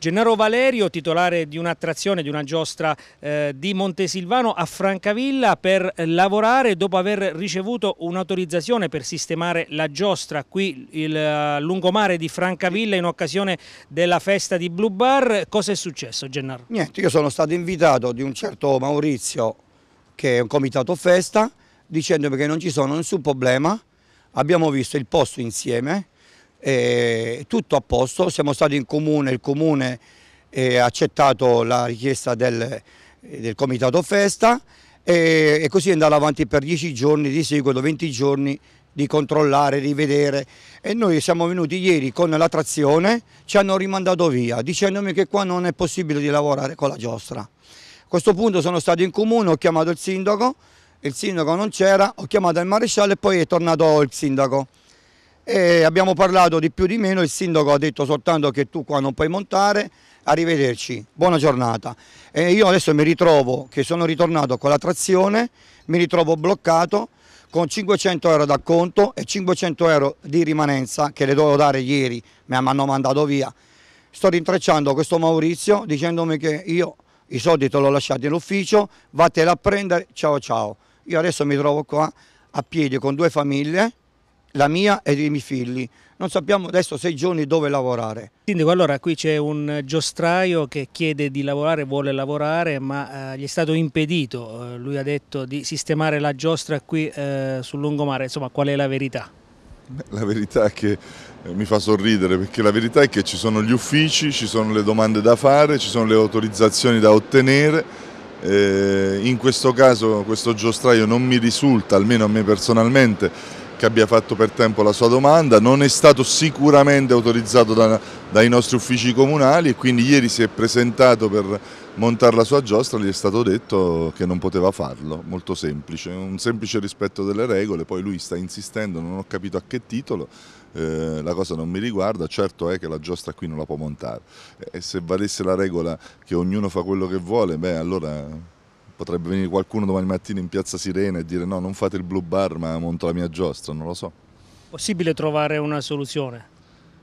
Gennaro Valerio, titolare di un'attrazione, di una giostra eh, di Montesilvano a Francavilla per lavorare dopo aver ricevuto un'autorizzazione per sistemare la giostra qui il eh, lungomare di Francavilla in occasione della festa di Blue Bar. Cosa è successo Gennaro? Niente, io sono stato invitato di un certo Maurizio che è un comitato festa dicendomi che non ci sono nessun problema, abbiamo visto il posto insieme eh, tutto a posto, siamo stati in comune, il comune eh, ha accettato la richiesta del, eh, del comitato festa e, eh, e, così è andato avanti per dieci giorni di seguito, 20 giorni di controllare, di vedere e noi siamo venuti ieri con la trazione, ci hanno rimandato via dicendomi che qua non è possibile di lavorare con la giostra. A questo punto sono stato in comune, ho chiamato il sindaco, il sindaco non c'era, ho chiamato il maresciallo e poi è tornato il sindaco e abbiamo parlato di più di meno, il sindaco ha detto soltanto che tu qua non puoi montare, arrivederci, buona giornata. E io adesso mi ritrovo che sono ritornato con la trazione, mi ritrovo bloccato con 500 euro d'acconto e 500 euro di rimanenza che le dovevo dare ieri, mi hanno mandato via. Sto rintracciando questo Maurizio dicendomi che io i soldi te li ho lasciati all'ufficio, vattene a prendere, ciao ciao. Io adesso mi trovo qua a piedi con due famiglie, la mia e dei miei figli. Non sappiamo adesso sei giorni dove lavorare. Sindaco, allora qui c'è un eh, giostraio che chiede di lavorare, vuole lavorare, ma eh, gli è stato impedito, eh, lui ha detto, di sistemare la giostra qui eh, sul lungomare. Insomma, qual è la verità? Beh, la verità è che eh, mi fa sorridere perché la verità è che ci sono gli uffici, ci sono le domande da fare, ci sono le autorizzazioni da ottenere, in questo caso questo giostraio non mi risulta, almeno a me personalmente, che abbia fatto per tempo la sua domanda, non è stato sicuramente autorizzato da, dai nostri uffici comunali e quindi ieri si è presentato per montare la sua giostra, gli è stato detto che non poteva farlo, molto semplice, un semplice rispetto delle regole, poi lui sta insistendo, non ho capito a che titolo, eh, la cosa non mi riguarda, certo è che la giostra qui non la può montare e se valesse la regola che ognuno fa quello che vuole, beh allora potrebbe venire qualcuno domani mattina in piazza Sirena e dire no, non fate il Blue Bar ma monto la mia giostra, non lo so. Possibile trovare una soluzione?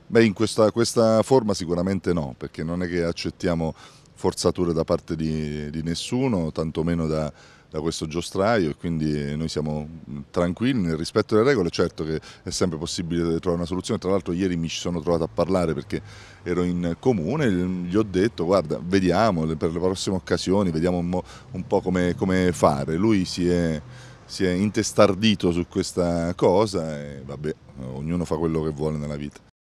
Beh, in questa, questa forma sicuramente no, perché non è che accettiamo forzature da parte di, di nessuno, tantomeno da da questo giostraio e quindi noi siamo tranquilli nel rispetto delle regole, certo che è sempre possibile trovare una soluzione, tra l'altro ieri mi ci sono trovato a parlare perché ero in comune, gli ho detto guarda vediamo per le prossime occasioni, vediamo un, un po' come, come fare, lui si è si è intestardito su questa cosa e vabbè, ognuno fa quello che vuole nella vita.